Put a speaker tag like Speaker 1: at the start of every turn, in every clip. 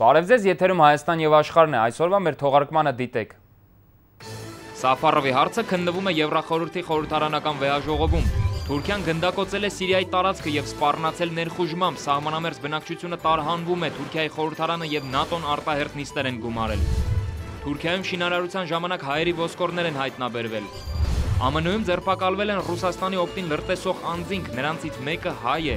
Speaker 1: Բարև ձեզ, եթերում Հայաստան եւ աշխարհն է։ Այսօրվա մեր թողարկմանը դիտեք։ Սաֆարովի հարցը քննվում է Եվրախորհրդի խորհրդարանական վեաժողովում։ Թուրքիան գնդակոծել է Սիրիայի տարածքը եւ սպառնացել ներխուժմամբ, սահմանամերձ բնակչությունը տարհանվում է, Թուրքիայի խորհրդարանը եւ ՆԱՏՕ-ն արտահերթ նիստեր են գումարել։ Թուրքիայում շինարարության ժամանակ հայերի ոսկորներ են հայտնաբերվել։ ԱՄՆ-ում ձերբակալվել են Ռուսաստանի օպտին լրտեսող անձինք, նրանցից մեկը հայ է։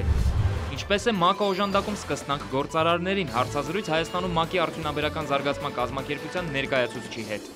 Speaker 1: Ինչպես է ՄԱԿ-ը օժանդակում սկսնանք գործարարներին հարցազրույց Հայաստանում ՄԱԿ-ի արդյունաբերական զարգացման կազմակերպության ներկայացուցչի հետ։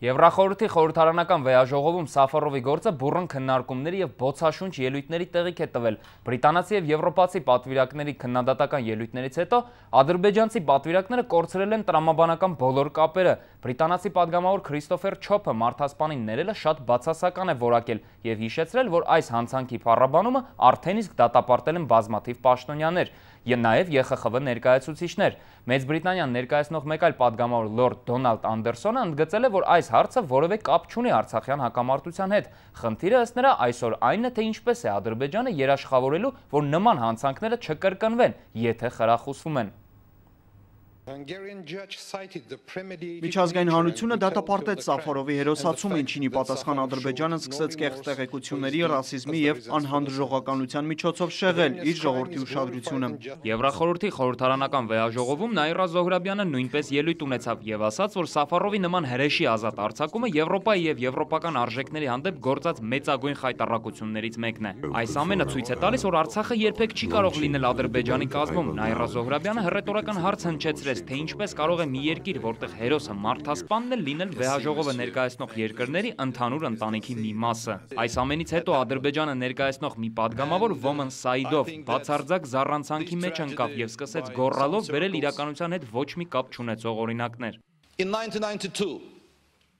Speaker 1: Եվրախորհրդի խորհրդարանական վեաժողովում Սաֆարովի գործը բուրըն քննարկումների եւ բոցաշունչ ելույթների տեղիք է տվել։ Բրիտանացի եւ եվրոպացի պատվիրակների քննադատական ելույթներից հետո ադրբեջանցի պատվիրակները կորցրել են տրամաբանական բոլոր կապերը, Բրիտանացի падգամավոր Քրիստոֆեր Չոփը մարդասպանին ներելը շատ բացասական է որակել եւ հիշեցրել, որ այս հանցանքի փառաբանումը արդեն իսկ դատապարտել են բազմաթիվ պաշտոնյաներ եւ նաեւ ԵԽԽՎ ներկայացուցիչներ։ Մեծ Բրիտանիան ներկայացնող մեկ այլ падգամավոր Լորդ Դոնալդ Անդերսոնը ընդգծել է, որ այս հարցը որևէ կապ չունի Արցախյան հակամարտության հետ։ Խնդիրը ըստ նրա այսօր այնն է, թե ինչպես է Ադրբեջանը երաշխավորելու, որ նման հանցանքները չկրկնվեն, եթե խրախուսվում են։ Միջազգային հանրությունը դատապարտեց Սաֆարովի հերոսացումը, ինչին ի պատասխան Ադրբեջանը սկսեց կեղծ տեղեկությունների, ռասիզմի եւ անհանդուրժողականության միջոցով շեղել իր ժողովրդի ուշադրությունը։ Եվրախորհրդի խորհրդարանական վեաժողովում Նաիրա Զոհրաբյանը նույնպես ելույթ ունեցավ եւ ասաց, որ Սաֆարովի նման հրեշի ազատ արձակումը Եվրոպայի եւ եվրոպական արժեքների հանդեպ գործած մեծագույն խայտարակություններից մեկն է։ Այս ամենը ցույց է տալիս, որ Արցախը երբեք չի կարող լինել Ադրբեջանի կազմում։ Նաիրա Զոհրաբյանը հռետորական հարց հնչեցրեց նկարագրեց, թե ինչպես կարող է մի երկիր, որտեղ հերոսը մարդասպանն է լինել վեհաժողովը ներկայացնող երկրների ընդհանուր ընտանիքի մի մասը։ Այս ամենից հետո Ադրբեջանը ներկայացնող մի падգամավոր Women Side-ով բացարձակ զառանցանքի մեջ ընկավ եւ սկսեց գոռալով վերել իրականության հետ ոչ մի կապ չունեցող օրինակներ։ In 1992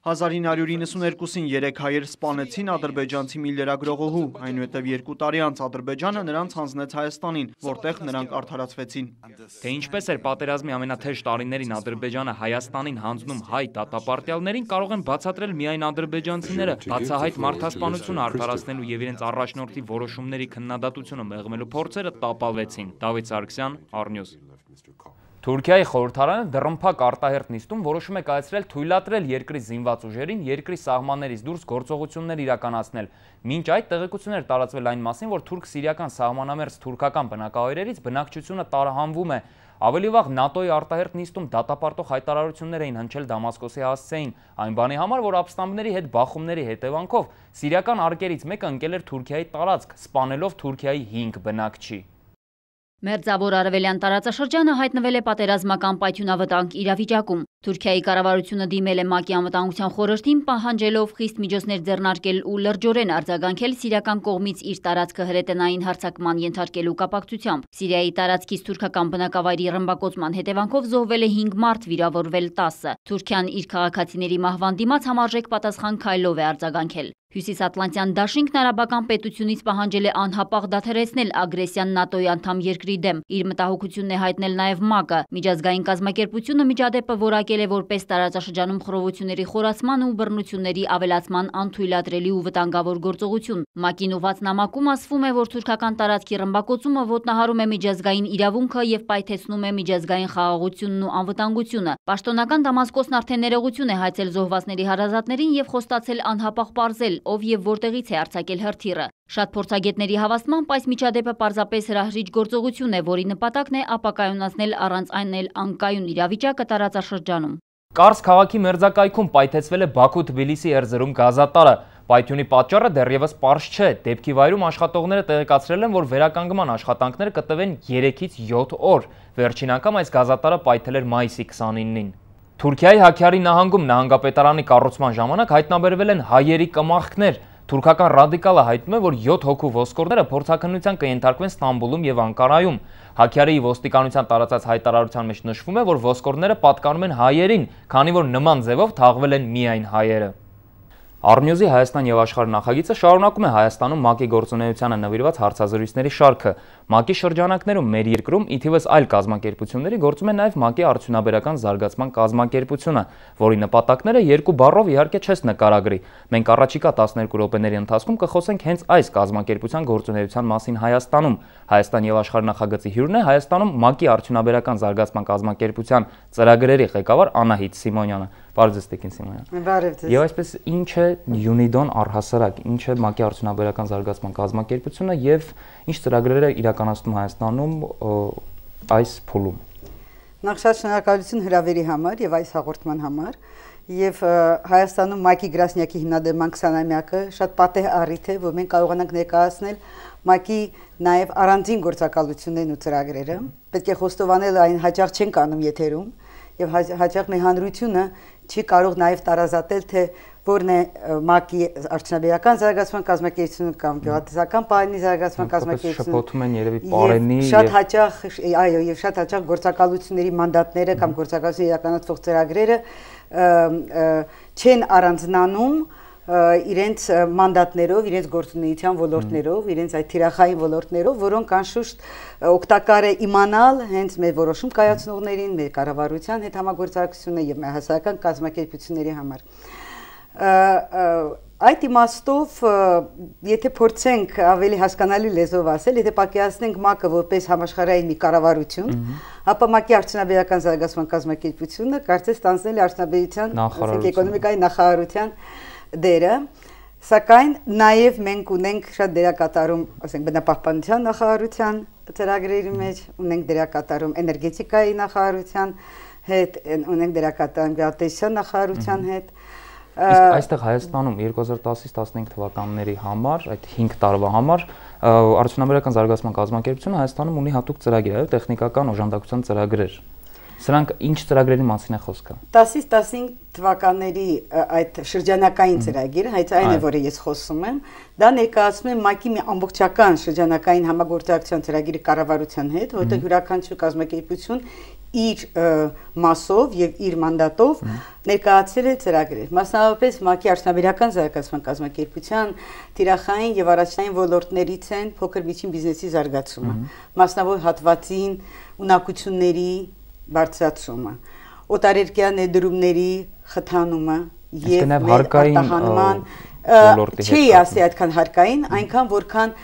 Speaker 1: 1992-ին երեք հայեր սպանեցին ադրբեջանցի մի լրագրողուհու, այնուհետև երկու տարի անց ադրբեջանը նրանց հանձնեց Հայաստանին, որտեղ նրանք արդարացվեցին։ Թե ինչպես էր պատերազմի ամենաթեժ տարիներին ադրբեջանը Հայաստանին հանձնում հայ տատապարտյալներին կարող են բացատրել միայն ադրբեջանցիները, բացահայտ մարդասպանություն արդարացնելու և իրենց առաջնորդի որոշումների քննադատությունը մեղմելու փորձերը տապալվեցին։ Դավիթ Սարգսյան, Արնյուս։ Թուրքիայի խորհրդարանը դռնփակ արտահերտ նիստում որոշում է կայացրել թույլատրել երկրի զինված ուժերին երկրի սահմաններից դուրս գործողություններ իրականացնել։ Մինչ այդ տեղեկություններ տարածվել այն մասին, որ թուրք-սիրիական սահմանամերձ թուրքական բնակավայրերից բնակչությունը տարահանվում է։ Ավելի վաղ ՆԱՏՕ-ի արտահերտ նիստում դատապարտող հայտարարություններ էին հնչել Դամասկոսի հասցեին, այն բանի համար, որ ապստամբների հետ բախումների հետևանքով սիրիական արկերից մեկը ընկել էր Թուրքիայի տարածք, սպանելով Թուրքիայի 5 բնակչի։
Speaker 2: Մերձավոր արվելյան տարածաշրջանը հայտնվել է պատերազմական պայթյունավտանգ իրավիճակում։ Թուրքիայի կառավարությունը դիմել է ՄԱԿ-ի անվտանգության խորհրդին, պահանջելով խիստ միջոցներ ձեռնարկել ու լրջորեն արձագանքել սիրիական կողմից իր տարածքը հրետանային հարձակման ենթարկելու կապակցությամբ։ Սիրիայի տարածքից թուրքական բնակավայրի ռմբակոծման հետևանքով զոհվել է 5 մարդ, վիրավորվել 10-ը։ Թուրքիան իր քաղաքացիների մահվան դիմաց համարժեք պատասխան քայլով է արձագանքել։ Հյուսիսատլանտյան դաշինքն արաբական պետությունից պահանջել է անհապաղ դադարեցնել ագրեսիան ՆԱՏՕ-ի անդամ երկրի դեմ։ Իր մտահոգությունն է հայտնել նաև ՄԱԿ-ը։ Միջազգային կազմակերպությունը միջադեպը որակել է որպես տարածաշրջանում խռովությունների խորացման ու բռնությունների ավելացման անթույլատրելի ու վտանգավոր գործողություն։ ՄԱԿ-ին ուղղված նամակում ասվում է, որ թուրքական տարածքի ռմբակոծումը ոտնահարում է միջազգային իրավունքը եւ պայթեցնում է միջազգային խաղաղությունն ու անվտանգությունը։ Պաշտոնական Դամասկոսն արդեն ներողություն է հայցել զոհվածների հարազատներին եւ խոստացել անհապաղ պարզել ընտրել, ով և որտեղից է արձակել հրթիրը։ Շատ փորձագետների հավաստմամբ այս միջադեպը պարզապես հրահրիչ գործողություն է, որի նպատակն է ապակայունացնել առանց այն էլ անկայուն իրավիճակը տարածաշրջանում։
Speaker 1: Կարս քաղաքի մերձակայքում պայթեցվել է Բաքու Թբիլիսի երզերում գազատարը։ Պայթյունի պատճառը դեռևս պարզ չէ։ Դեպքի վայրում աշխատողները տեղեկացրել են, որ վերականգնման աշխատանքները կտևեն 3-ից 7 օր։ Վերջին անգամ այս գազատարը պայթել էր մայիսի 29-ին։ Թուրքիայի հակյարի նահանգում նահանգապետարանի կառուցման ժամանակ հայտնաբերվել են հայերի կմախքներ։ Թուրքական ռադիկալը հայտնում է, որ 7 հոգու ոսկորները փորձակնության կենթարկվեն Ստամբուլում եւ Անկարայում։ Հակյարիի ոստիկանության տարածած հայտարարության մեջ նշվում է, որ ոսկորները պատկանում են հայերին, քանի որ նման ձևով թաղվել են միայն հայերը։ Արմյուզի Հայաստան եւ աշխարհ նախագիծը շարունակում է Հայաստանում ՄԱԿ-ի գործունեությանը նվիրված հարցազրույցների շարքը։ ՄԱԿ-ի շրջանակներում մեր երկրում ի թիվս այլ կազմակերպությունների գործում է նաեւ ՄԱԿ-ի արդյունաբերական զարգացման կազմակերպությունը, որի նպատակները երկու բառով իհարկե չես նկարագրի։ Մենք առաջիկա 12 րոպեների ընթացքում կխոսենք հենց այս կազմակերպության գործունեության մասին Հայաստանում։ Հայաստան եւ աշխարհ նախագծի հյուրն է Հայաստանում ՄԱԿ-ի արդյունաբերական զարգացման կազմակերպության ծրագրերի ղեկավար Անահիտ Սիմոնյանը։ Պարզեստեք ինձ հիմա։ Բարև ձեզ։ Եվ այսպես ինչ է Unidon առհասարակ, ինչ է ՄԱԿ-ի արդյունաբերական զարգացման կազմակերպությունը եւ ինչ ծրագրեր է իրականացնում Հայաստանում այս փուլում։
Speaker 3: Նախ շատ շնորհակալություն հրավերի համար եւ այս հաղորդման համար։ Եվ Հայաստանում ՄԱԿ-ի գրասենյակի հիմնադրման 20-ամյակը շատ պատեհ առիթ է, որ մենք կարողանանք ներկայացնել ՄԱԿ-ի նաև առանձին գործակալություններն ու ծրագրերը։ Պետք է խոստովանել այն հաճախ չեն կանում եթերում, եւ հաճախ մեր հանրությունը չի կարող նաև տարազատել, թե որն է ՄԱԿ-ի արդյունաբերական զարգացման կազմակերպությունը կամ գյուղատնտեսական պայանի զարգացման կազմակերպությունը։ Շփոթում են երևի Պարենի եւ շատ հաճախ այո, եւ շատ հաճախ գործակալությունների մանդատները կամ գործակալության իրականացվող ծրագրերը չեն առանձնանում, իրենց մանդատներով, իրենց գործունեության ոլորտներով, իրենց այդ թիրախային ոլորտներով, որոնք անշուշտ օգտակար է իմանալ հենց մեր որոշում կայացնողներին, մեր կառավարության հետ համագործակցությունը եւ մեր հասարակական կազմակերպությունների համար։ Այդ իմաստով, եթե փորձենք ավելի հասկանալի լեզվով ասել, եթե պատկերացնենք ՄԱԿ-ը որպես համաշխարհային մի կառավարություն, ապա ՄԱԿ-ի արդյունաբերական զարգացման կազմակերպությունը կարծես տանցնել է արդյունաբերության, ասենք էկոնոմիկայի նախարարության դերը, սակայն նաև մենք ունենք շատ դերակատարում, ասենք բնապահպանության նախարարության ծրագրերի մեջ, ունենք դերակատարում էներգետիկայի նախարարության հետ, ունենք դերակատարում գյուղատնտեսության նախարարության հետ։
Speaker 1: Իսկ այստեղ Հայաստանում 2010-ից 15 թվականների համար, այդ 5 տարվա համար արդյունաբերական զարգացման կազմակերպությունը Հայաստանում ունի հատուկ ծրագիր, այո, տեխնիկական օժանդակության ծրագրեր, Սրանք ինչ ծրագրերի մասին է խոսքը։
Speaker 3: 10-ից 15 թվականների այդ շրջանակային ծրագիրը, այդ այն է, որը ես խոսում եմ, դա ներկայացնում է ՄԱԿ-ի մի ամբողջական շրջանակային համագործակցության ծրագիրը կառավարության հետ, որտեղ յուրաքանչյուր կազմակերպություն իր մասով եւ իր մանդատով ներկայացրել է ծրագրեր։ Մասնավորապես ՄԱԿ-ի արտաբերական զարգացման կազմակերպության տիրախային եւ առաջնային ոլորտներից են փոքր միջին բիզնեսի զարգացումը, մասնավոր հատվածին ունակությունների բարձրացումը, օտարերկյան ներդրումների խթանումը եւ արտահանման չի ասի այդքան հարկային, այնքան որքան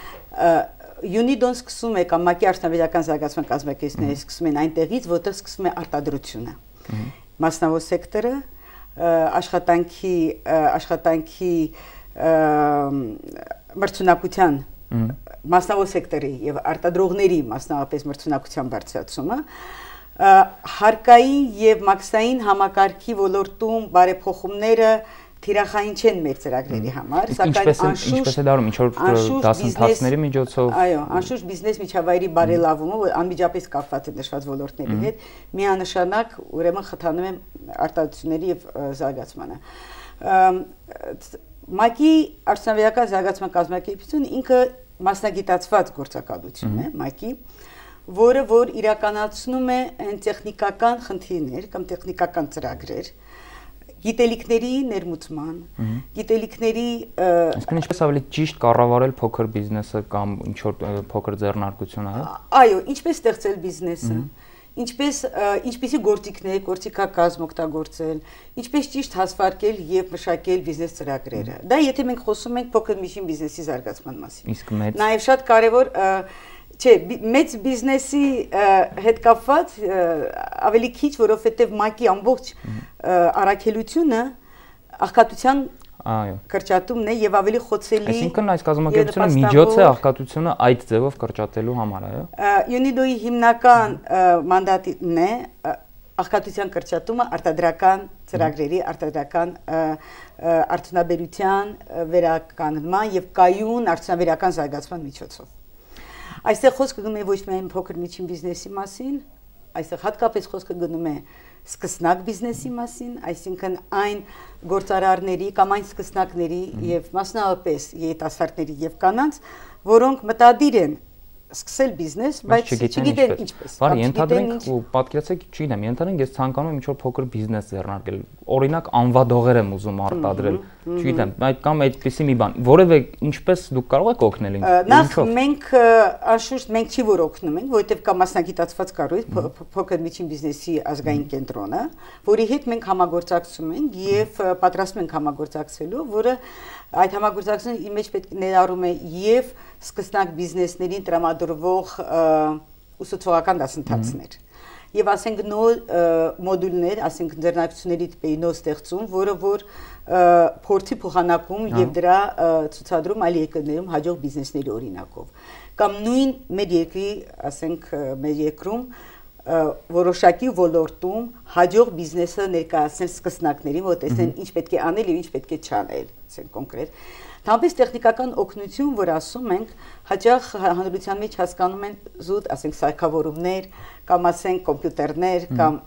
Speaker 3: UNIDON սկսում է կամ ՄԱԿ-ի արտադրական զարգացման կազմակերպությունները սկսում են այնտեղից, որտեղ սկսում է արտադրությունը։ Մասնավոր սեկտորը աշխատանքի աշխատանքի մրցունակության մասնավոր սեկտորի եւ արտադրողների մասնավորապես մրցունակության բարձրացումը հարկային եւ մաքսային համակարգի ոլորտում բարեփոխումները թիրախային չեն մեր ծրագրերի համար, սակայն անշուշտ ինչպես է դարում, ինչ որ դասընթացների միջոցով Այո, անշուշտ բիզնես միջավայրի բարելավումը անմիջապես կապված է նշված ոլորտների հետ, միանշանակ ուրեմն խթանում է արտադրությունների եւ զարգացմանը։ ՄԱԿ-ի արդյունավետական զարգացման կազմակերպությունը ինքը մասնագիտացված գործակալություն է, ՄԱԿ-ի որը որ իրականացնում է այն տեխնիկական խնդիրներ կամ տեխնիկական ծրագրեր գիտելիքների ներմուծման, գիտելիքների այսինքն
Speaker 1: ինչպես ավելի ճիշտ կառավարել փոքր բիզնեսը կամ ինչ որ փոքր ձեռնարկությունը, հա?
Speaker 3: Այո, ինչպես ստեղծել բիզնեսը, ինչպես ինչպեսի գործիքներ, գործիքակազմ օգտագործել, ինչպես ճիշտ հասարակել եւ մշակել բիզնես ծրագրերը։ Դա եթե մենք խոսում ենք փոքր միջին բիզնեսի զարգացման մասին։ Իսկ մեծ։ Նաեւ շատ կարեւոր չէ, մեծ բիզնեսի հետ կապված ավելի քիչ, որովհետև ՄԱԿ-ի ամբողջ առաքելությունը աղքատության այո կրճատումն է եւ ավելի խոցելի այսինքն այս կազմակերպությունը միջոց է
Speaker 1: աղքատությունը այդ ձևով կրճատելու համար այո
Speaker 3: UNIDO-ի հիմնական մանդատն է աղքատության կրճատումը արտադրական ծրագրերի արտադրական արդյունաբերության վերականգնման եւ կայուն արդյունաբերական զարգացման միջոցով Այստեղ խոսքը գնում է ոչ միայն փոքր միջին բիզնեսի մասին, այստեղ հատկապես խոսքը գնում է սկսնակ բիզնեսի մասին, այսինքն այն գործարարների կամ այն սկսնակների եւ մասնավորապես երիտասարդների եւ կանանց, որոնք մտադիր են սկսել բիզնես, բայց չգիտեն ինչպես։ Բարի, ենթադրենք
Speaker 1: ու պատկերացեք, չգիտեմ, ենթադրենք ես ցանկանում եմ ինչ-որ փոքր բիզնես ձեռնարկել։ Օրինակ անվադողեր եմ ուզում արտադրել, չգիտեմ, այդ կամ այդպիսի մի բան։ Որևէ ինչպես դուք կարող եք օգնել ինձ։ Նախ
Speaker 3: մենք անշուշտ մենք չի որ օգնում ենք, որովհետև կա մասնագիտացված կառույց փոքր միջին բիզնեսի ազգային կենտրոնը, որի հետ մենք համագործակցում ենք եւ պատրաստում ենք համագործակցելու, որը Այդ համագործակցությունը իր մեջ պետք ներառում է եւ սկսնակ բիզնեսներին տրամադրվող ուսուցողական դասընթացներ։ Եվ ասենք նոր մոդուլներ, ասենք ձեռնակցությունների տիպի նոր ստեղծում, որը որ փորձի փոխանակում հա։ եւ դրա ցուցադրում այլ երկրներում հաջող բիզնեսների օրինակով։ Կամ նույն մեր երկրի, ասենք մեր երկրում որոշակի ոլորտում հաջող բիզնեսը ներկայացնել սկսնակների մոտ, այսինքն ինչ պետք է անել եւ ինչ պետք է չանել, այսինքն կոնկրետ։ Դամպես տեխնիկական օգնություն, որ ասում ենք, հաճախ հանրության մեջ հասկանում են զուտ, ասենք, սարքավորումներ, կամ ասենք կոմպյուտերներ, կամ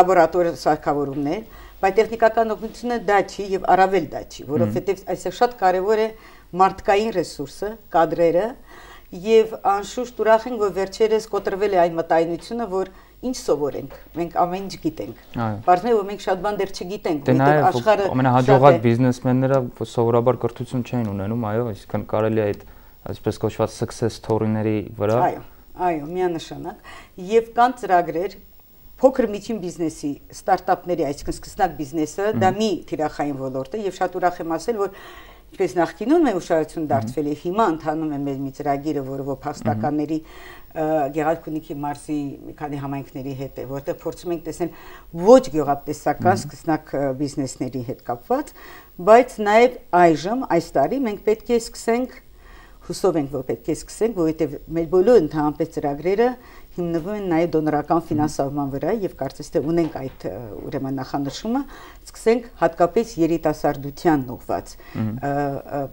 Speaker 3: լաբորատոր սարքավորումներ, բայց տեխնիկական օգնությունը դա չի եւ առավել դա չի, որովհետեւ այսօր շատ կարեւոր է մարդկային ռեսուրսը, կադրերը, եւ անշուշտ ուրախ ենք, որ վերջերս կոտրվել է այն մտայնությունը, որ ինչ սովորենք։ Մենք ամեն ինչ գիտենք։ Բարձր է, որ մենք շատ բան դեռ չգիտենք, դե որտեղ աշխարհը ամենահաջողակ
Speaker 1: բիզնեսմենները սովորաբար կրթություն չեն ունենում, այո, այսինքն կարելի է այդ այսպես կոչված success story-ների վրա։ Այո,
Speaker 3: այո, միանշանակ։ Եվ կան ծրագրեր, փոքր միջին բիզնեսի, ստարտափների, այսինքն սկսնակ բիզնեսը, դա մի թիրախային ոլորտ է եւ շատ ուրախ եմ ասել, որ ինչպես նախկինում մեր ուշադրություն դարձվել է, հիմա ընթանում է մեր մի ծրագիրը, որը որ փաստականների Գեղարքունիքի մարզի մի քանի համայնքների հետ է, որտեղ փորձում ենք տեսնել ոչ գյուղատնտեսական սկսնակ բիզնեսների հետ կապված, բայց նաև այժմ այս տարի մենք պետք է սկսենք հուսով ենք, որ պետք է սկսենք, որովհետև մեր բոլոր ընդհանրապես ծրագրերը հիմնվում են նաև դոնորական ֆինանսավորման վրա եւ կարծես թե ունենք այդ ուրեմն նախանշումը սկսենք հատկապես երիտասարդության ուղված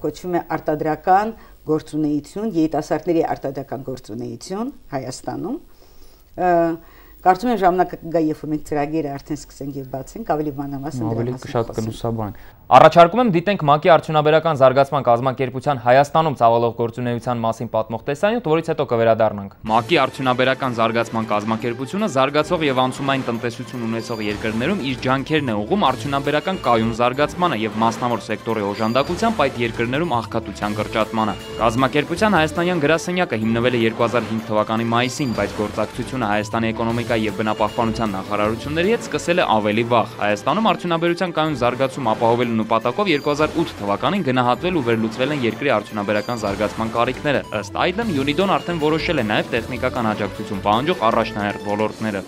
Speaker 3: կոչվում է արտադրական գործունեություն երիտասարդների արտադրական գործունեություն Հայաստանում Կարծում եմ ժամանակը կգա, երբ մենք ծրագիրը արդեն սկսենք եւ բացենք, ավելի մանրամասն դրա մասին։ Ավելի շատ
Speaker 1: կնուսաբանենք։ Առաջարկում եմ դիտենք ՄԱԿ-ի արդյունաբերական զարգացման կազմակերպության Հայաստանում ծավալող գործունեության մասին պատմող տեսանյութ, որից հետո կվերադառնանք։ ՄԱԿ-ի արդյունաբերական զարգացման կազմակերպությունը զարգացող եւ անցումային տնտեսություն ունեցող երկրներում իր ջանքերն է ուղղում արդյունաբերական կայուն զարգացմանը եւ մասնավոր սեկտորի օժանդակությամբ այդ երկրներում աղքատության կրճատմանը։ Կազմակերպության հայաստանյան գրասենյակը հիմնվել է 2005 թվականի մայիսին, բայց գործակցությունը Հայաստանի էկոնոմիկայի էներգետիկայի եւ բնապահպանության նախարարությունների հետ սկսել է ավելի վաղ։ Հայաստանում արդյունաբերության կայուն զարգացում ապահովելու նպատակով 2008 թվականին գնահատվել ու վերլուծվել են երկրի արդյունաբերական զարգացման կարիքները։ Ըստ այդմ Unidon արդեն որոշել է նաեւ տեխնիկական աջակցություն պահանջող առաջնահերթ ոլորտները։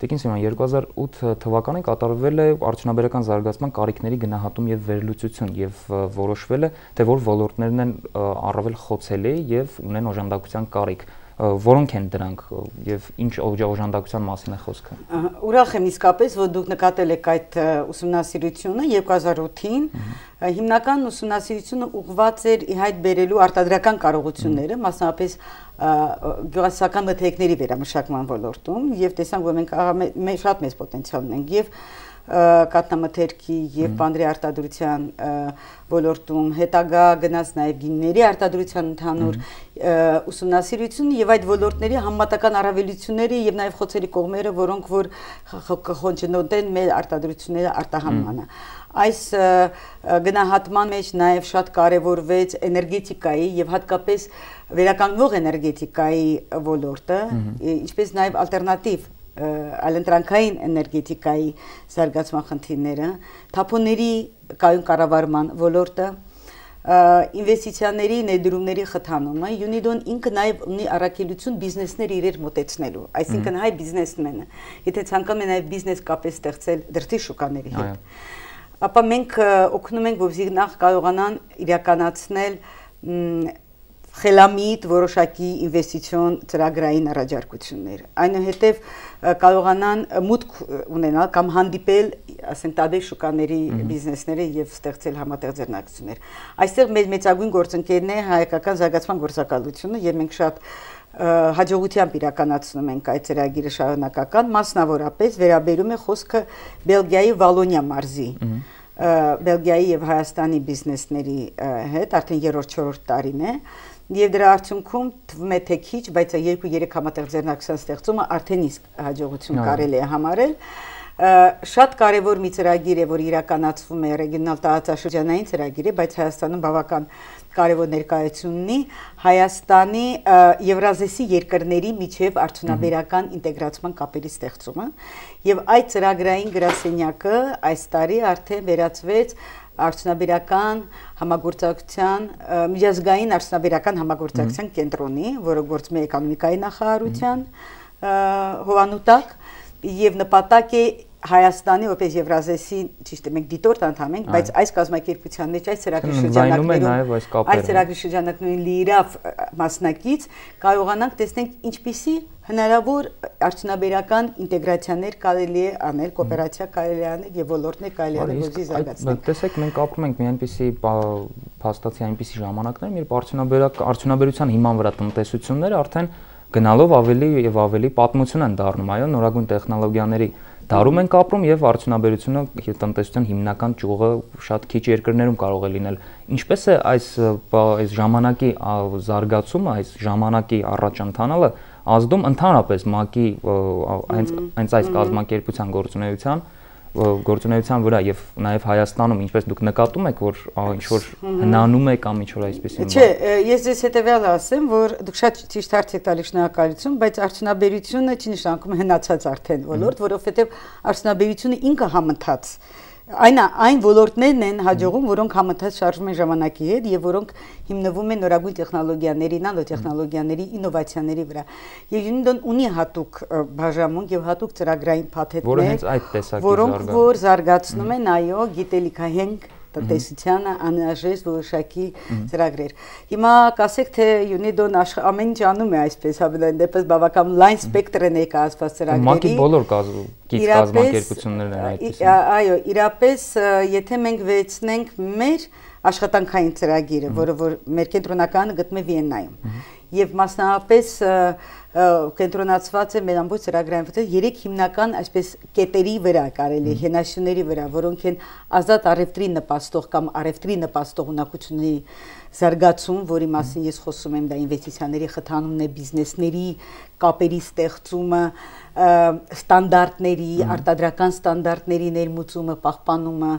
Speaker 1: Տիկին Սիմոն 2008 թվականին կատարվել է արդյունաբերական զարգացման կարիքների գնահատում եւ վերլուծություն եւ որոշվել է թե որ ոլորտներն են առավել խոցելի եւ ունեն օժանդակության կարիք որոնք են դրանք եւ ինչ օժանդակության մասին է խոսքը։
Speaker 3: Ուրախ եմ իսկապես, որ դուք նկատել եք այդ ուսումնասիրությունը 2008-ին։ Հիմնական ուսումնասիրությունը ուղղված էր իհայտ բերելու արտադրական կարողությունները, մասնապես գյուղասական մթերքների վերամշակման ոլորտում եւ տեսանք, որ մենք շատ մեծ պոտենցիալ ունենք եւ և կատնամթերքի եւ բանդրի արտադրության ոլորտում հետագա գնաց նաեւ գինների արտադրության ընդհանուր ուսումնասիրություն եւ այդ ոլորտների համատական առավելությունները եւ նաեւ խոցելի կողմերը, որոնք որ խոչնոտեն մեր արտադրությունները արտահանմանը։ Այս գնահատման մեջ նաեւ շատ կարևորվեց էներգետիկայի եւ հատկապես վերականգնող էներգետիկայի ոլորտը, ինչպես նաեւ ալտերնատիվ այլընտրանքային էներգետիկայի զարգացման խնդիրները, թափոնների կայուն կառավարման ոլորտը, ինվեստիցիաների ներդրումների խթանումը Unidon ինքը նաև ունի առաքելություն բիզնեսները իրեր մոտեցնելու, այսինքն հայ բիզնեսմենը, եթե ցանկանում է նաև բիզնես կապեր ստեղծել դրտի շուկաների հետ, ապա մենք օգնում ենք, որպեսզի նախ կարողանան իրականացնել խելամիտ որոշակի ինվեստիցիոն ծրագրային առաջարկություններ։ Այնուհետև կարողանան մուտք ունենալ կամ հանդիպել, ասենք, տարբեր շուկաների բիզնեսները եւ ստեղծել համատեղ ձեռնարկություններ։ Այստեղ մեր մեծագույն գործընկերն է հայկական զարգացման գործակալությունը եւ մենք շատ հաջողությամբ իրականացնում ենք այդ ծրագիրը շարունակական, մասնավորապես վերաբերում է խոսքը Բելգիայի Վալոնիա մարզի։ Բելգիայի եւ Հայաստանի բիզնեսների հետ արդեն 3-4 տարին է։ և Եվ դրա արդյունքում թվում է թե քիչ, բայց 2-3 համատեղ ձեռնակցության ստեղծումը արդեն իսկ հաջողություն կարելի է համարել։ Շատ կարևոր մի ծրագիր է, որ իրականացվում է ռեգիոնալ տարածաշրջանային ծրագիր է, բայց Հայաստանում բավական կարևոր ներկայություն ունի Հայաստանի Եվրազեսի երկրների միջև արդյունաբերական ինտեգրացման կապերի ստեղծումը եւ այդ ծրագրային գրասենյակը այս տարի արդեն վերածվեց արդյունաբերական համագործակցության միջազգային արդյունաբերական համագործակցության կենտրոնի, որը գործում է էկոնոմիկայի նախարարության հովանուտակ եւ նպատակ է Հայաստանի որպես Եվրազեսի, ճիշտ է, մենք դիտորդ անդամ ենք, բայց այս կազմակերպության մեջ այս ծրագրի շրջանակներում այս ծրագրի շրջանակներին լիիրավ մասնակից կարողանանք տեսնենք ինչպիսի հնարավոր արդյունաբերական ինտեգրացիաներ կարելի է անել, կոոպերացիա կարելի է անել եւ ոլորտներ կարելի է ներգործի զարգացնել։
Speaker 1: Տեսեք, մենք ապրում ենք մի այնպիսի փաստացի այնպիսի ժամանակներում, երբ արդյունաբերական արդյունաբերության հիման վրա տնտեսությունները արդեն գնալով ավելի եւ ավելի պատմություն են դառնում, այո, նորագույն տեխնոլոգիաների դարում ենք ապրում եւ արդյունաբերությունը տնտեսության հիմնական ճյուղը շատ քիչ երկրներում կարող է լինել։ Ինչպես է այս այս ժամանակի զարգացումը, այս ժամանակի առաջ ընթանալը ազդում ընդհանրապես ՄԱԿ-ի հենց հենց այս կազմակերպության գործունեության գործունեության վրա եւ նաեւ Հայաստանում ինչպես դուք նկատում եք որ ինչ որ հնանում է կամ ինչ որ այսպեսի Չէ,
Speaker 3: ես ձեզ հետեւյալը ասեմ, որ դուք շատ ճիշտ հարց եք տալիս շնորհակալություն, բայց արդյունաբերությունը չի նշանակում հնացած արդեն ոլորտ, որովհետեւ արդյունաբերությունը ինքը համընթաց է Այն այն ոլորտներն են հաջողում, որոնք համընթաց շարժում են ժամանակի հետ եւ որոնք հիմնվում են նորագույն տեխնոլոգիաների, նանոտեխնոլոգիաների, ինովացիաների վրա։ Եվ Unidon ունի հատուկ բաժամունք եւ հատուկ ծրագրային փաթեթներ, որոնք այդ տեսակի զարգացնում են, այո, գիտելիքահենք տնտեսությանը անհրաժեշտ որոշակի ծրագրեր։ Հիմա կասեք թե UNIDO-ն ամեն ինչ անում է այսպես, ամենայն դեպս բավական լայն սպեկտր է ներկայացված ծրագրերի։ Մակի բոլոր
Speaker 1: կազմակերպություններն են այդպես։
Speaker 3: Այո, իրապես եթե մենք վերցնենք մեր աշխատանքային ծրագիրը, որը որ մեր կենտրոնականը գտնվում է Վիեննայում եւ մասնավորապես կենտրոնացված է մեր ամբողջ ծրագրային, որտեղ երեք հիմնական այսպես կետերի վրա կարելի է հենաշյուների վրա, որոնք են ազատ արևտրի նպաստող կամ արևտրի նպաստող ունակությունների զարգացում, որի մասին ես խոսում եմ, դա ինվեստիցիաների խթանումն է, բիզնեսների կապերի ստեղծումը, ստանդարտների, արտադրական ստանդարտների ներմուծումը, պահպանումը,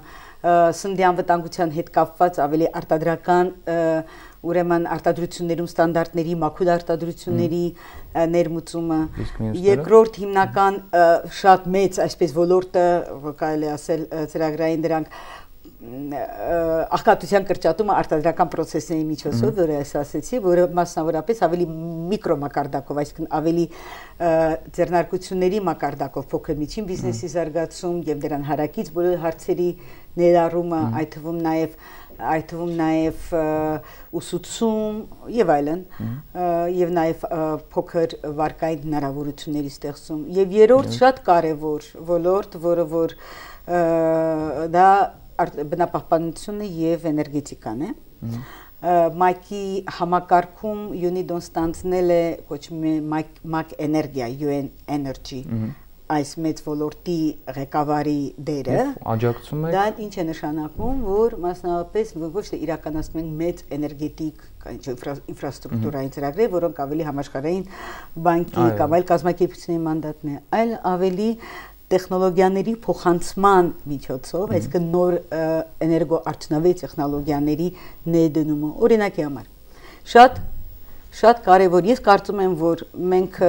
Speaker 3: սննդի անվտանգության հետ կապված ավելի արտադրական և, ուրեմն արտադրություններում ստանդարտների, մաքուր արտադրությունների ներմուծումը։ Երկրորդ հիմնական շատ մեծ այսպես ոլորտը կարելի ասել ծրագրային դրանք աղքատության կրճատումը արտադրական process-ների միջոցով, որը ես ասացի, որը մասնավորապես ավելի միկրոմակարդակով, այսինքն ավելի ձեռնարկությունների մակարդակով փոքր միջին բիզնեսի զարգացում եւ դրան հարակից բոլոր հարցերի ներառումը, այդ թվում նաեւ այդ թվում նաև ուսուցում եւ այլն եւ նաեւ փոքր վարկային հնարավորությունների ստեղծում եւ երրորդ շատ կարեւոր ոլորտ, որը որ դա բնապահպանությունը եւ էներգետիկան է։ ՄԱԿ-ի համակարգում UNIDON ստանցնել է կոչվում է ՄԱԿ էներգիա UN Energy այս մեծ ոլորտի ղեկավարի դերը
Speaker 1: աջակցում է դա
Speaker 3: ինչ է նշանակում որ մասնավորապես ոչ թե իրականացնում ենք մեծ էներգետիկ ինֆրաստրուկտուրային ծրագրեր որոնք ավելի համաշխարհային բանկի կամ այլ կազմակերպությունների մանդատն է այլ ավելի տեխնոլոգիաների փոխանցման միջոցով, այսինքն նոր էներգոարդյունավետ տեխնոլոգիաների ներդնումը, օրինակի համար։ Շատ շատ կարևոր։ Ես կարծում եմ, որ մենք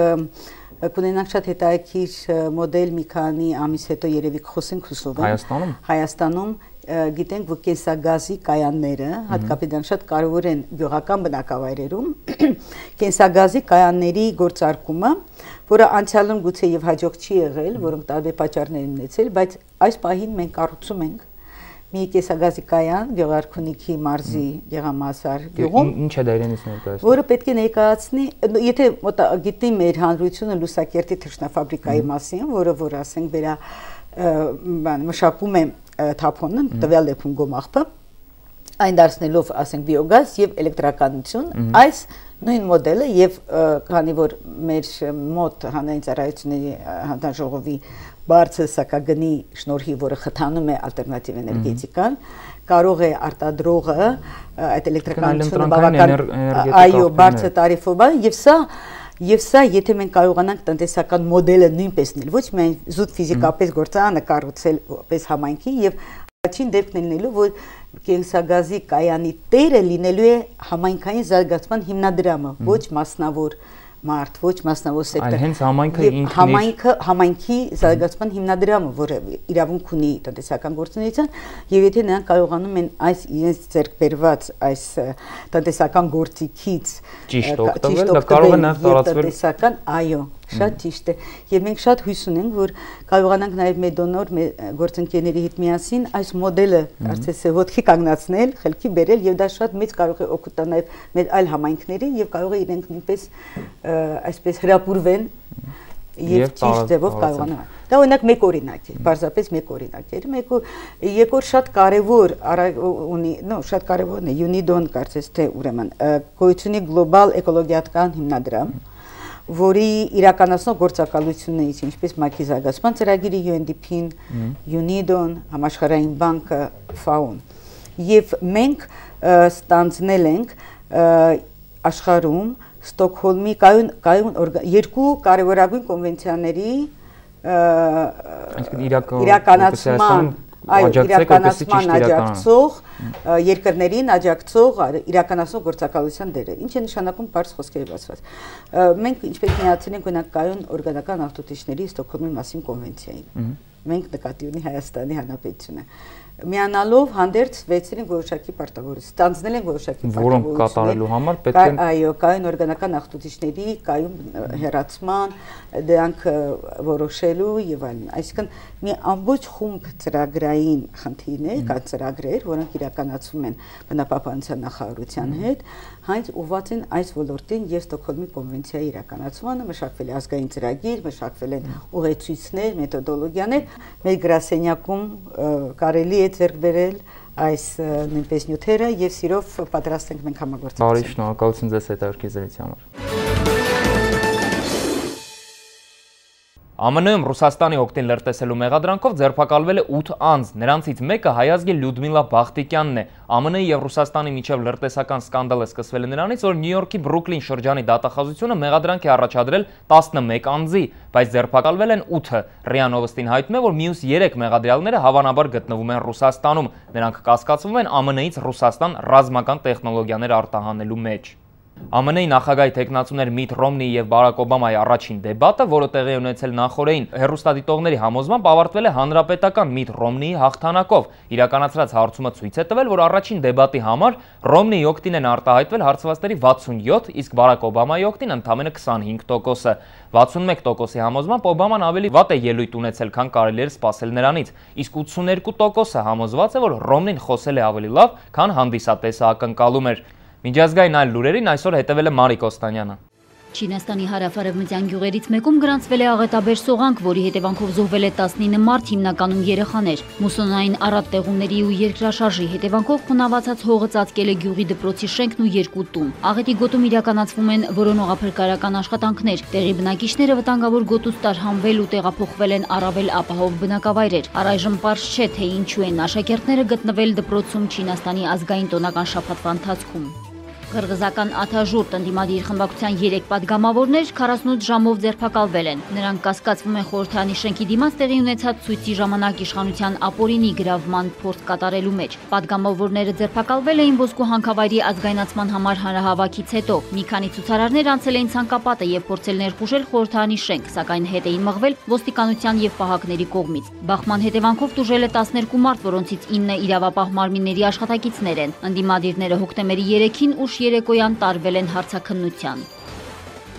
Speaker 3: կունենանք շատ հետաքրքիր մոդել մի քանի ամիս հետո երևի կխոսենք Հուսով։ Հայաստանում։ Հայաստանում գիտենք կենսագազի կայանները, հատկապես շատ կարևոր են գյուղական բնակավայրերում, կենսագազի կայանների գործարկումը, որը անցյալում գուցե եւ հաջող չի եղել, որոնք տարբեր պատճառներ են ունեցել, բայց այս պահին մենք կառուցում ենք մի կեսագազի կայան Գեղարքունիքի մարզի Գեղամասար գյուղում
Speaker 1: ինչ է դա իրենից ներկայացնում
Speaker 3: որը պետք է ներկայացնի եթե գիտի մեր հանրությունը լուսակերտի թռչնաֆաբրիկայի մասին որը որ ասենք վերա բան մշակում է թափոնն տվյալ դեպքում գոմախտը այն դարձնելով ասենք բիոգազ եւ էլեկտրականություն այս նույն մոդելը եւ քանի որ մեր մոտ հանրային ծառայությունների հանձնաժողովի բարձր սակագնի շնորհիվ, որը խթանում է ալտերնատիվ էներգետիկան, կարող է արտադրողը այդ էլեկտրականությունը բավական այո, բարձր տարիֆով եւ սա Եվ սա, եթե մենք կարողանանք տնտեսական մոդելը նույնպես նել, ոչ միայն զուտ ֆիզիկապես գործարանը կառուցել պես համայնքի եւ առաջին դեպքն ելնելու, որ կենսագազի կայանի տերը լինելու է համայնքային զարգացման հիմնադրամը, ոչ մասնավոր։ mm -hmm մարդ, ոչ մասնավոր սեկտոր։ Այլ հենց համայնքը ինքնին համայնքը համայնքի զարգացման հիմնադրամը, որը իրավունք ունի տնտեսական գործունեության, եւ եթե նրանք կարողանում են այս իրենց ձեռք բերված այս տնտեսական գործիքից ճիշտ օգտվել, դա կարող է նաեւ տարածվել տնտեսական, այո, շատ ճիշտ է եւ մենք շատ հույս ունենք որ կարողանանք նաեւ մեր դոնոր մեր գործընկերների հետ միասին այս մոդելը կարծես է ոդքի կանգնացնել խելքի բերել եւ դա շատ մեծ կարող է օգուտ տա նաեւ մեր այլ համայնքներին եւ կարող է իրենք նույնպես այսպես հրապուրվեն
Speaker 2: եւ ճիշտ ձևով կարողանա։
Speaker 3: Դա օրինակ մեկ օրինակ է, բարձրապես մեկ օրինակ է։ Մեկը երկրորդ շատ կարևոր ունի, նո, շատ կարևորն է UNIDON կարծես թե ուրեմն գույցունի գլոբալ էկոլոգիական հիմնադրամ։ mm -hmm որի իրականացնող գործակալություններից, ինչպես ՄԱԿ-ի զարգացման ծրագիրը, UNDP-ն, UNIDO-ն, համաշխարհային բանկը, FAO-ն։ Եվ մենք ստանձնել ենք աշխարհում Ստոկհոլմի կայուն կայուն երկու կարևորագույն կոնվենցիաների
Speaker 1: իրականացման իրականացման
Speaker 3: աջակցող երկրներին աջակցող իրականացող գործակալության դերը։ Ինչ է նշանակում բարձ խոսքերի բացված։ Մենք ինչպես միացնենք գնակայուն օրգանական արտադրիչների Ստոկհոլմի մասին կոնվենցիային։ Մենք նկատի ունի Հայաստանի Հանրապետությունը միանալով հանդերձ վեցել են որոշակի պարտավորություն, ստանձնել են որոշակի որոնք կատարելու համար պետք է այո, կային օրգանական ախտուցիչների, կայուն հերացման, դրանք որոշելու եւ այլն։ Այսինքն մի ամբողջ խումբ ծրագրային խնդիրներ, կա ծրագրեր, որոնք իրականացվում են բնապահպանության նախարարության հետ, հայց ուղված են այս ոլորտին եւ Ստոկհոլմի կոնվենցիայի իրականացմանը մշակվել է ազգային ծրագիր, մշակվել են ուղեցույցներ, մեթոդոլոգիաներ։ Մեր գրասենյակում կարելի է ձեռք բերել այս նույնպես նյութերը եւ սիրով պատրաստ ենք մենք համագործակցել։ Բարի
Speaker 1: շնորհակալություն ձեզ հետարքի զրույցի համար։ ԱՄՆ-ում Ռուսաստանի օկտին լրտեսելու մեղադրանքով ձերբակալվել է 8 անձ, նրանցից մեկը հայազգի Լյուդմիլա Բախտիկյանն է։ ԱՄՆ-ի եւ Ռուսաստանի միջև լրտեսական սկանդալը սկսվել է նրանից, որ Նյու Յորքի Բրուքլին շրջանի դատախազությունը մեղադրանք է առաջադրել 11 անձի, բայց ձերբակալվել են 8-ը։ Ռիա Նովստին հայտնում է, որ մյուս 3 մեղադրյալները հավանաբար գտնվում են Ռուսաստանում։ Նրանք կասկածվում են ԱՄՆ-ից Ռուսաստան ռազմական տեխնոլոգիաներ արտահանելու մեջ։ ԱՄՆ-ի նախագահի տեխնացուներ Միթ Ռոմնիի եւ Բարակ Օբամայի առաջին դեբատը, որը տեղի ունեցել նախորդին հերոստատիտողների համոզմամբ ավարտվել է հանրապետական Միթ Ռոմնիի հաղթանակով։ Իրականացրած հարցումը ցույց է տվել, որ առաջին դեբատի համար Ռոմնիի օկտին են արտահայտվել հարցվածների 67, իսկ Բարակ Օբամայի օկտին ընդամենը 25%-ը։ 61%-ի համոզմամբ Օբաման ավելի վատ է ելույթ ունեցել, քան կարելի էր սպասել նրանից, իսկ 82%-ը համոզված է, որ Ռոմնին խոսել է ավելի լավ, քան հանդիսատեսը ակնկալում էր։ Միջազգային այլ լուրերին այսօր հետևել է Մարի Կոստանյանը։
Speaker 2: Չինաստանի հարավարևմտյան գյուղերից մեկում գրանցվել է աղետաբեր սողանք, որի հետևանքով զոհվել է 19 մարդ, հիմնականում երեխաներ։ Մուսոնային առատ տեղումների ու երկրաշարժի հետևանքով խոնավացած հողը ծածկել է գյուղի դպրոցի շենքն ու երկու տուն։ Աղետի գոտում իրականացվում են որոնողափրկարական աշխատանքներ։ Տեղի բնակիչները վտանգավոր գոտուց տարհանվել ու տեղափոխվել են առավել ապահով բնակավայրեր։ Առայժմ պարզ չէ, թե ինչու են աշակերտները գտնվել դպրոցում Չինաստանի ազգային տոնական շաբաթվա ընթացքում։ Կրղզական աթաժուրտ ընդիմադիր խմբակության երեկ պատգամավորներ 48 ժամով ձերպակալվել են։ Նրանք կասկացվում են խորորդանի շենքի դիմաց տեղի ունեցած ծույցի ժամանակ իշխանության ապորինի գրավման փորձ կատարելու մեջ։ Պատգամավորները ձերպակալվել էին ոսկու հանքավայրի ազգայնացման համար հանրահավաքից հետո։ Մի քանի ցուցարարներ անցել էին ցանկապատը եւ փորձել ներխուժել խորհրդանի շենք, սակայն հետ էին մղվել ոստիկանության եւ պահակների կողմից։ Բախման հետևանքով տուժել է 12 մարդ, որոնցից 9-ը իրավապահ մարմինների աշխատակիցներ են։ Ընդդիմադիրները հոկտեմբերի 3-ին ուշ երեկոյան տարվել են հարցաքննության։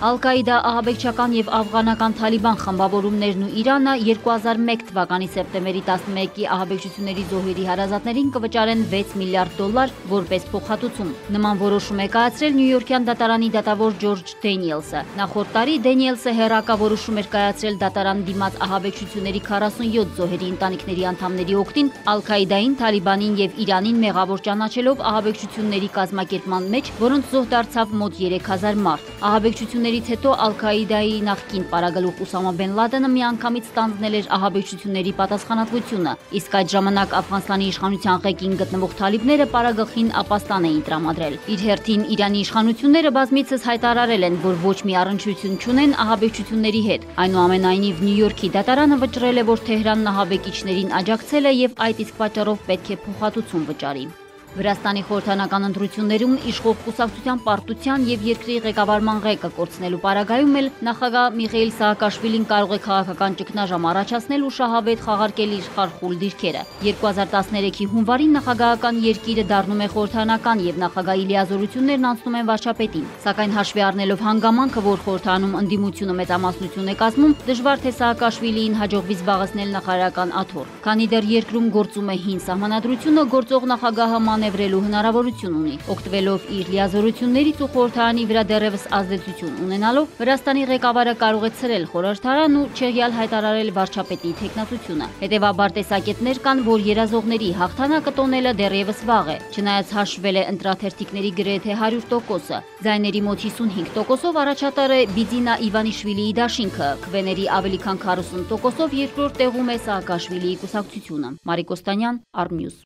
Speaker 2: Ալ-Կաիդա ահաբեկչական եւ աֆղանական Թալիբան խմբավորումներն ու Իրանը 2001 թվականի սեպտեմբերի 11-ի ահաբեկչությունների զոհերի հարազատներին կվճարեն 6 միլիարդ դոլար որպես փոխհատուցում։ Նման որոշում է կայացրել Նյու Յորքյան դատարանի դատավոր Ջորջ Դենիելսը։ Նախորդ տարի Դենիելսը հերակա որոշում էր կայացրել դատարան դիմաց ահաբեկչությունների 47 զոհերի ընտանիքների անդամների օգտին Ալ-Քաիդային, Թալիբանին եւ Իրանին մեղավոր ճանաչելով ահաբեկչությունների կազմակերպման մեջ, որոնց զոհ դարձավ մոտ 3000 մարդ։ Ահաբեկչությունների հարձակումներից հետո Ալ-Քաիդայի նախկին պարագլուխ Ուսամա Բեն Լադենը միանգամից ստանձնել էր ահաբեկչությունների պատասխանատվությունը, իսկ այդ ժամանակ Աֆղանստանի իշխանության ղեկին գտնվող թալիբները պարագլխին ապաստան էին տրամադրել։ Իր հերթին Իրանի իշխանությունները բազմիցս հայտարարել են, որ ոչ մի առնչություն չունեն ահաբեկչությունների հետ։ Այնուամենայնիվ Նյու Յորքի դատարանը վճռել է, որ Թեհրանն ահաբեկիչներին աջակցել է եւ այդ իսկ պատճառով պետք է փոխհատուցում վճարի։ Վրաստանի խորհրդանական ընտրություններում իշխող կուսակցության պարտության եւ երկրի ղեկավարման ղեկը կորցնելու պարագայում էլ նախագահ Միխեիլ Սահակաշվիլին կարող է քաղաքական ճգնաժամ առաջացնել ու շահավետ խաղարկել իր խարխուլ դիրքերը։ 2013-ի հունվարին նախագահական երկիրը դառնում է խորհրդանական եւ նախագահ Իլիազորություններն անցնում են վարչապետին։ Սակայն հաշվի առնելով հանգամանքը, որ խորհրդանում ընդդիմությունը մեծամասնություն է կազմում, դժվար թե Սահակաշվիլին հաջողվի զբաղեցնել նախարարական աթոռ։ Քանի դեռ երկրում գործում է հին սահմանադրությունը, գործող նախագահը ման մանևրելու հնարավորություն ունի։ Օգտվելով իր լիազորություններից ու խորհրդարանի վրա դեռևս ազդեցություն ունենալով, Վրաստանի ղեկավարը կարող է ցրել խորհրդարան ու չեղյալ հայտարարել վարչապետի թեկնածությունը։ Հետևաբար տեսակետներ կան, որ երազողների հաղթանակը տոնելը դեռևս վաղ է, չնայած հաշվել է ընտրաթերթիկների գրեթե 100%-ը։ Ձայների մոտ 55%-ով առաջատար է Բիդինա Իվանիշվիլիի դաշինքը, քվեների ավելի քան 40%-ով երկրորդ տեղում է Սահակաշվիլիի կուսակցությունը։ Մարի Կոստանյան, Արմյուս։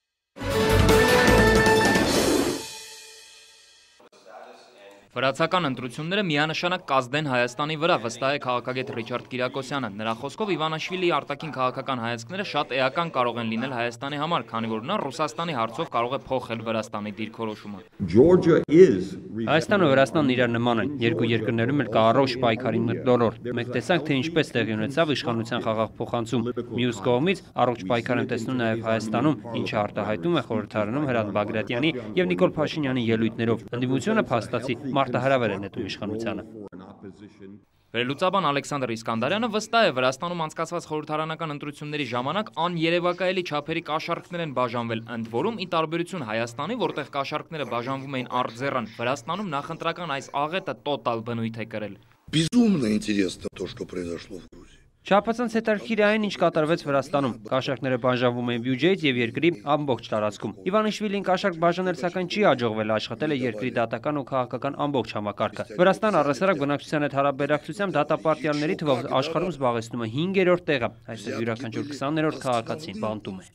Speaker 1: Վրացական ընտրությունները միանշանակ կազդեն Հայաստանի վրա, վստահ է քաղաքագետ Ռիչարդ Կիրակոսյանը։ Նրա խոսքով Իվանաշվիլիի արտաքին քաղաքական հայացքները շատ էական կարող են լինել Հայաստանի համար, քանի որ նա Ռուսաստանի հարցով կարող է փոխել Վրաստանի դիրքորոշումը։ Հայաստանը Վրաստանն իրար նման են, երկու երկրներում էլ կա առողջ պայքարի մթնոլորտ։ Մենք տեսանք, թե ինչպես տեղի ունեցավ իշխանության խաղաղ փոխանցում։ Մյուս կողմից առողջ պայքար են տեսնում նաև Հայաստանում, ինչը արտահայտում է խորհրդարանում Հրանտ Բագրատյանի եւ Նիկոլ Փաշինյանի ելույթներով։ Ընդդիմությունը փաստացի մար մարտահրավեր է նետում իշխանությանը։ Վերլուծաբան Ալեքսանդր Իսկանդարյանը վստահ է Վրաստանում անցկացված խորհրդարանական ընտրությունների ժամանակ աներևակայելի չափերի կաշառքներ են բաժանվել, ընդ որում ի տարբերություն Հայաստանի, որտեղ կաշառքները բաժանվում էին արձերան, Վրաստանում նախընտրական այս աղետը տոտալ բնույթ է կրել։ Безумно интересно то, что произошло в Չափազանց հետաքրքիր է այն, ինչ կատարվեց Վրաստանում։ Կաշառքները բաժանվում են բյուջեից եւ երկրի ամբողջ տարածքում։ Իվանիշվիլին կաշառք բաժանել, սակայն չի հաջողվել աշխատել է երկրի դատական ու քաղաքական ամբողջ համակարգը։ Վրաստան առասարակ բնակչության հետ հարաբերակցությամբ դատապարտյալների թվով աշխարհում զբաղեցնում է 5-րդ տեղը, այսօր յուրաքանչյուր 20-րդ քաղաքացին բանտում է։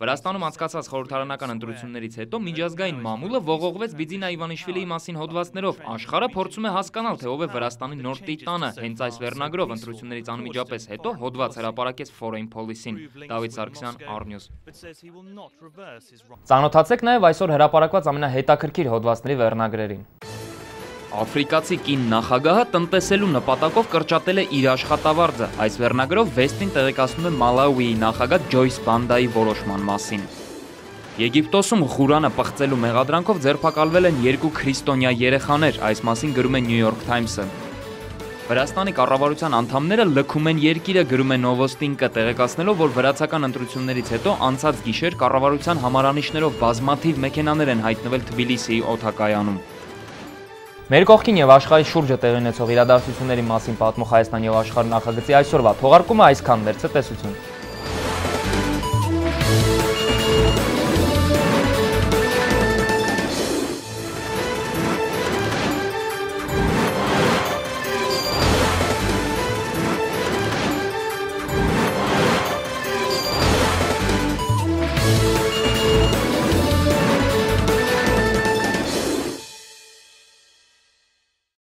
Speaker 1: Վրաստանում անցկացած խորհրդարանական ընտրություններից հետո միջազգային մամուլը ողողվեց Բիձին Այվանիշվիլիի մասին հոդվածներով։ Աշխարհը փորձում է հասկանալ, թե ով է Վրաստանի նոր տիտանը։ Հենց այս վերնագրով ընտրություններից անմիջապես հետո հոդված հրապարակեց Foreign Policy-ին։ Դավիթ Սարգսյան, Arnews։ Ծանոթացեք նաև այսօր հրապարակված ամենահետաքրքիր հոդվածների վերնագրերին։ Աֆրիկացի կին նախագահը տնտեսելու նպատակով կրճատել է իր աշխատավարձը։ Այս վերնագրով Վեստին տեղեկացնում է Մալաուիի նախագահ Ջոյս Բանդայի որոշման մասին։ Եգիպտոսում Ղուրանը պղծելու մեղադրանքով ձերբակալվել են երկու քրիստոնյա երեխաներ, այս մասին գրում է New York Times-ը։ Վրաստանի կառավարության անդամները լքում են երկիրը գրում է Նովոստինկը տեղեկացնելով, որ վրացական ընտրություններից հետո անցած գիշեր կառավարության համարանիշներով բազմաթիվ մեքենաներ են հայտնվել Թբիլիսիի օթակայանում։ Մեր կողքին եւ աշխարհի շուրջը տեղի ունեցող իրադարձությունների մասին պատմող Հայաստան եւ աշխարհ նախագծի այսօրվա թողարկումը այսքանն էր ցտեսություն։